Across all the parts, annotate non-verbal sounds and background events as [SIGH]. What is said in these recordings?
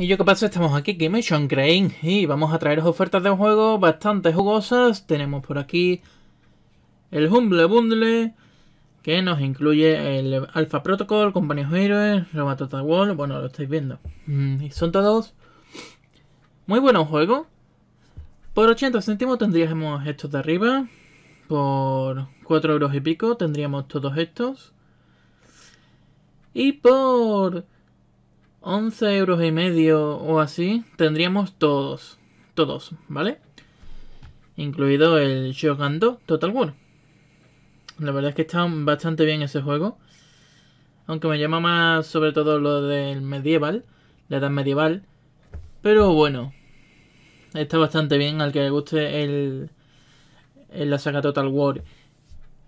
Y yo qué pasa, estamos aquí, Gamation Crane, y vamos a traeros ofertas de un juego bastante jugosas. Tenemos por aquí el Humble Bundle, que nos incluye el Alpha Protocol, Compañeros Héroes, total Wall, bueno, lo estáis viendo. Mm, y son todos muy buenos juegos. Por 80 céntimos tendríamos estos de arriba. Por 4 euros y pico tendríamos todos estos. Y por 11 euros y medio o así tendríamos todos, todos, ¿vale? Incluido el Shogun Total War. La verdad es que está bastante bien ese juego. Aunque me llama más sobre todo lo del medieval, la edad medieval. Pero bueno, está bastante bien al que le guste el, el, la saga Total War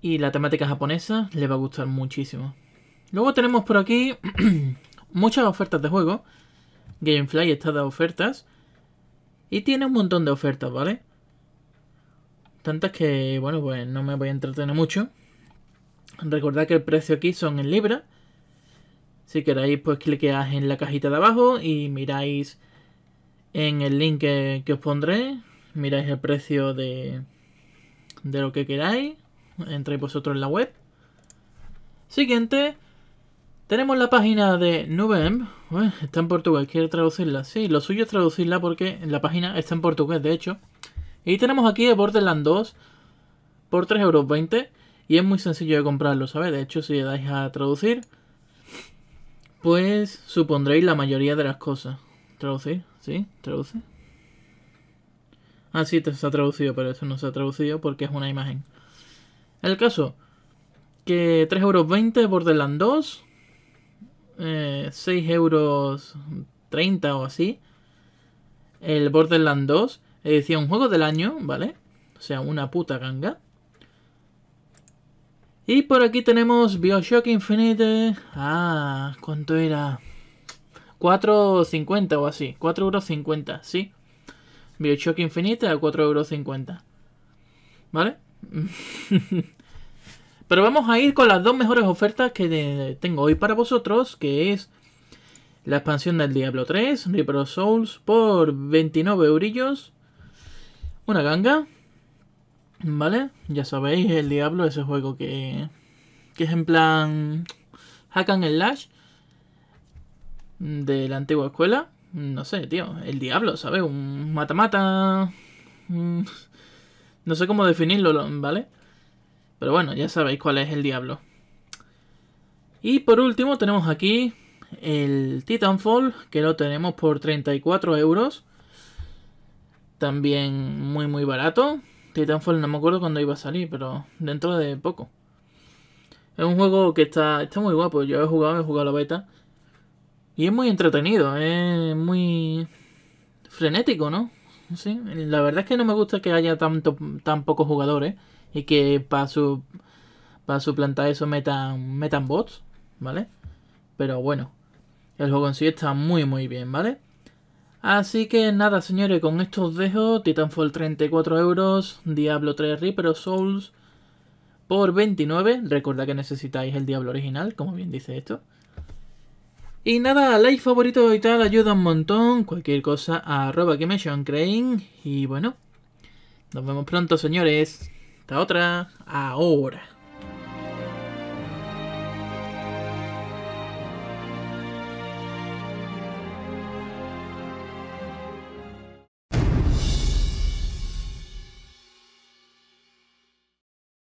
y la temática japonesa, le va a gustar muchísimo. Luego tenemos por aquí [CLEARS THROAT] muchas ofertas de juego. Gamefly está de ofertas. Y tiene un montón de ofertas, ¿vale? Tantas que, bueno, pues no me voy a entretener mucho. Recordad que el precio aquí son en libra. Si queréis, pues cliqueáis en la cajita de abajo y miráis en el link que, os pondré. Miráis el precio de, de lo que queráis. Entráis vosotros en la web. Siguiente, tenemos la página de Nubem, está en portugués, quiere traducirla. Sí, lo suyo es traducirla porque la página está en portugués, de hecho. Y tenemos aquí de Borderlands 2 por 3,20€ euros. Y es muy sencillo de comprarlo, ¿sabes? De hecho, si le dais a traducir, pues supondréis la mayoría de las cosas. Traducir, ¿sí? Traduce. Ah, sí, se ha traducido, pero eso no se ha traducido porque es una imagen. El caso, que 3,20€ euros Borderlands 2 eh, 6 euros 30 o así. El Borderlands 2, edición juego del año, ¿vale? O sea, una puta ganga. Y por aquí tenemos Bioshock Infinite. Ah, ¿cuánto era? 4.50 o así. euros, sí. Bioshock Infinite a euros. ¿Vale? [LAUGHS] Pero vamos a ir con las dos mejores ofertas que tengo hoy para vosotros, que es la expansión del Diablo 3, Reaper of Souls, por 29 eurillos. Una ganga. ¿Vale? Ya sabéis, el Diablo, ese juego que, que es en plan Hackan el Lash de la antigua escuela. No sé, tío, el Diablo, ¿sabes? Un mata-mata. No sé cómo definirlo, ¿vale? Pero bueno, ya sabéis cuál es el diablo. Y por último tenemos aquí el Titanfall, que lo tenemos por 34 euros. También muy muy barato. Titanfall no me acuerdo cuándo iba a salir, pero dentro de poco. Es un juego que está, está muy guapo. Yo he jugado, he jugado la beta. Y es muy entretenido, es muy frenético, ¿no? Sí, la verdad es que no me gusta que haya tanto, tan pocos jugadores y que para su, para suplantar eso metan, metan bots, ¿vale? Pero bueno, el juego en sí está muy muy bien, ¿vale? Así que nada señores, con esto os dejo Titanfall 34 euros, Diablo 3 Reaper Souls por 29, recuerda que necesitáis el Diablo original, como bien dice esto. Y nada, like, favorito y tal, ayuda un montón. Cualquier cosa, arroba que me Y bueno, nos vemos pronto, señores otra. Ahora.